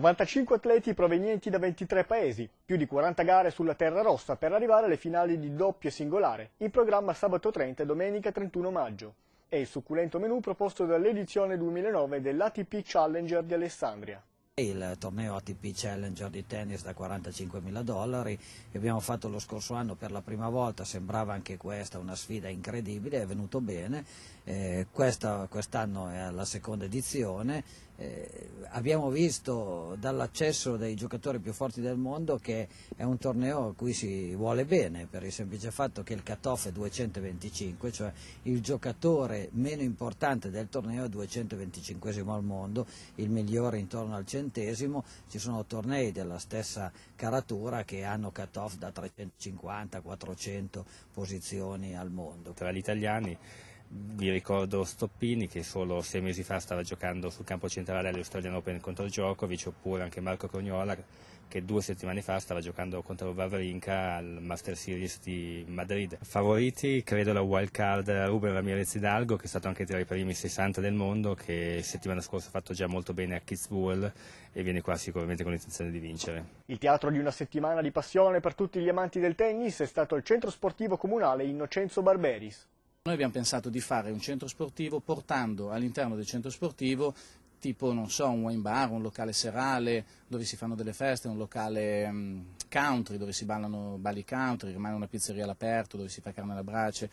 95 atleti provenienti da 23 paesi, più di 40 gare sulla terra rossa per arrivare alle finali di doppio e singolare, in programma sabato 30 e domenica 31 maggio. È il succulento menù proposto dall'edizione 2009 dell'ATP Challenger di Alessandria. Il torneo ATP Challenger di tennis da 45 mila dollari che abbiamo fatto lo scorso anno per la prima volta, sembrava anche questa una sfida incredibile, è venuto bene, eh, quest'anno è la seconda edizione, eh, abbiamo visto dall'accesso dei giocatori più forti del mondo che è un torneo a cui si vuole bene per il semplice fatto che il cut-off è 225, cioè il giocatore meno importante del torneo è 225 al mondo, il migliore intorno al 100 duecentesimo ci sono tornei della stessa caratura che hanno cut-off da 350-400 posizioni al mondo. Tra gli italiani vi ricordo Stoppini che solo sei mesi fa stava giocando sul campo centrale all'Australian Open contro Djokovic oppure anche Marco Cognola che due settimane fa stava giocando contro Vavrinka al Master Series di Madrid. Favoriti credo la wild card Ruben Ramirez Hidalgo che è stato anche tra i primi 60 del mondo che settimana scorsa ha fatto già molto bene a Kitzbühel e viene qua sicuramente con l'intenzione di vincere. Il teatro di una settimana di passione per tutti gli amanti del tennis è stato il centro sportivo comunale Innocenzo Barberis. Noi abbiamo pensato di fare un centro sportivo portando all'interno del centro sportivo tipo, non so, un wine bar, un locale serale dove si fanno delle feste, un locale mm, country dove si ballano balli country, rimane una pizzeria all'aperto dove si fa carne alla brace,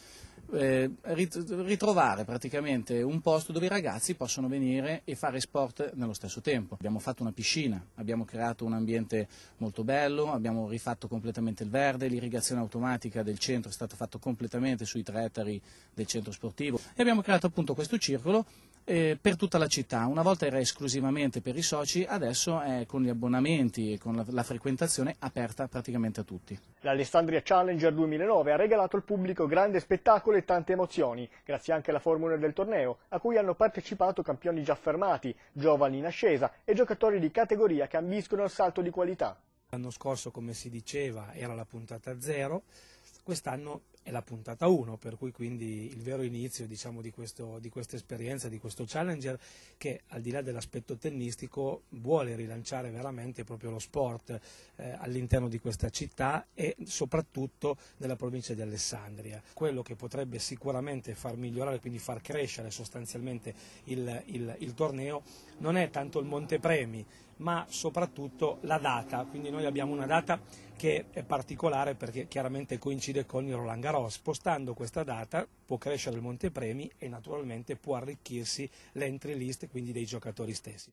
eh, ritrovare praticamente un posto dove i ragazzi possono venire e fare sport nello stesso tempo. Abbiamo fatto una piscina, abbiamo creato un ambiente molto bello, abbiamo rifatto completamente il verde, l'irrigazione automatica del centro è stata fatta completamente sui tre ettari del centro sportivo e abbiamo creato appunto questo circolo eh, per tutta la città. Una volta era esclusivamente per i soci, adesso è con gli abbonamenti e con la, la frequentazione aperta praticamente a tutti. L'Alessandria Challenger 2009 ha regalato al pubblico grande spettacolo e tante emozioni, grazie anche alla formula del torneo, a cui hanno partecipato campioni già fermati, giovani in ascesa e giocatori di categoria che ambiscono al salto di qualità. L'anno scorso, come si diceva, era la puntata zero, quest'anno è la puntata 1, per cui quindi il vero inizio diciamo, di, questo, di, questa esperienza, di questo challenger che al di là dell'aspetto tennistico vuole rilanciare veramente proprio lo sport eh, all'interno di questa città e soprattutto nella provincia di Alessandria. Quello che potrebbe sicuramente far migliorare, quindi far crescere sostanzialmente il, il, il torneo, non è tanto il Montepremi, ma soprattutto la data, quindi noi abbiamo una data che è particolare perché chiaramente coincide con il Roland Garros, spostando questa data può crescere il montepremi e naturalmente può arricchirsi l'entry list quindi dei giocatori stessi.